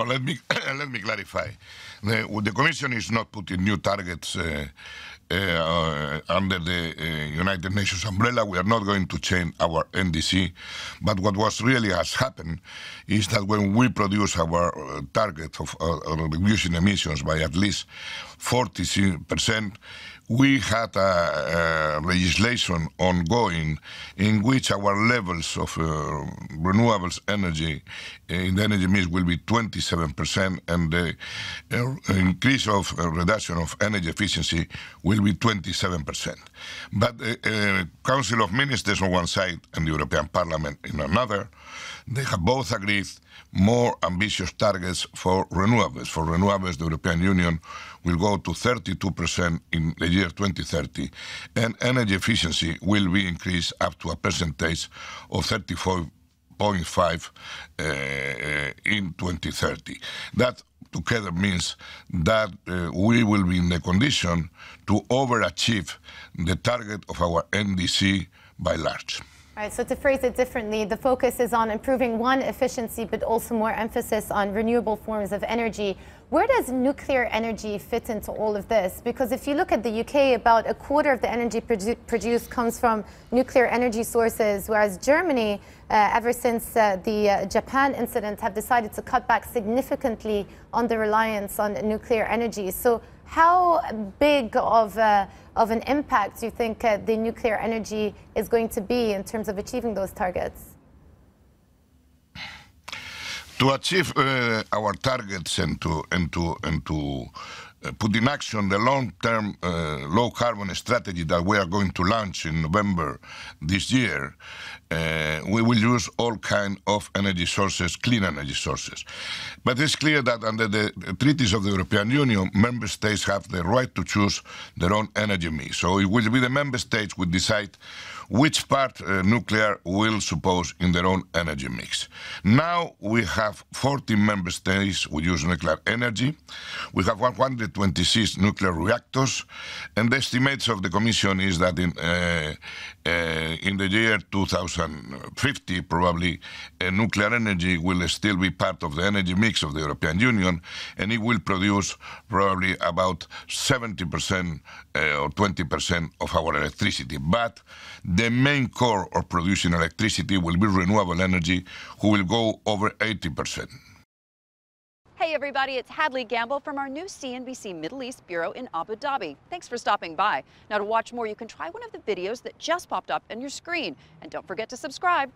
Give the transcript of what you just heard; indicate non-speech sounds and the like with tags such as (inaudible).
No, let me (coughs) let me clarify. The, the, Commission is not putting new targets uh, uh, uh, under the uh, United Nations umbrella. We are not going to change our NDC. But what was really has happened is that when we produce our uh, target uh, of reducing emissions by at least 40 percent we had a, a, legislation ongoing in which our levels of uh, renewables energy uh, in the energy mix will be 27%, and the uh, increase of uh, reduction of energy efficiency will be 27%. But the uh, uh, Council of Ministers on one side and the European Parliament in another they have both agreed more ambitious targets for renewables. For renewables, the European Union will go to 32% in the year 2030, and energy efficiency will be increased up to a percentage of 34.5 uh, eh, in 2030. That together means that uh, we will be in the condition to overachieve the target of our NDC by large. All right, so to phrase it differently, the focus is on improving one efficiency, but also more emphasis on renewable forms of energy. Where does nuclear energy fit into all of this? Because if you look at the UK, about a quarter of the energy produ produced comes from nuclear energy sources, whereas Germany, uh, ever since uh, the uh, Japan incident, have decided to cut back significantly on the reliance on nuclear energy. So how big of, a, of an impact do you think uh, the nuclear energy is going to be in terms of achieving those targets? To achieve uh, our targets and to, and to, and to uh, put in action the long-term uh, low-carbon strategy that we are going to launch in November this year, uh, we will use all kind of energy sources, clean energy sources. But it's clear that under the treaties of the European Union, member states have the right to choose their own energy mix. So it will be the member states who decide which part uh, nuclear will suppose in their own energy mix. Now we have 40 member states who use nuclear energy. We have 126 nuclear reactors, and the estimates of the Commission is that in uh, uh in the year 2050, probably, uh, nuclear energy will still be part of the energy mix of the European Union, and it will produce probably about 70% uh, eh, or 20% of our electricity. But the main core of producing electricity will be renewable energy, who will go over 80%. Hey everybody, it's Hadley Gamble from our new CNBC Middle East Bureau in Abu Dhabi. Thanks for stopping by. Now to watch more, you can try one of the videos that just popped up on your screen. And don't forget to subscribe.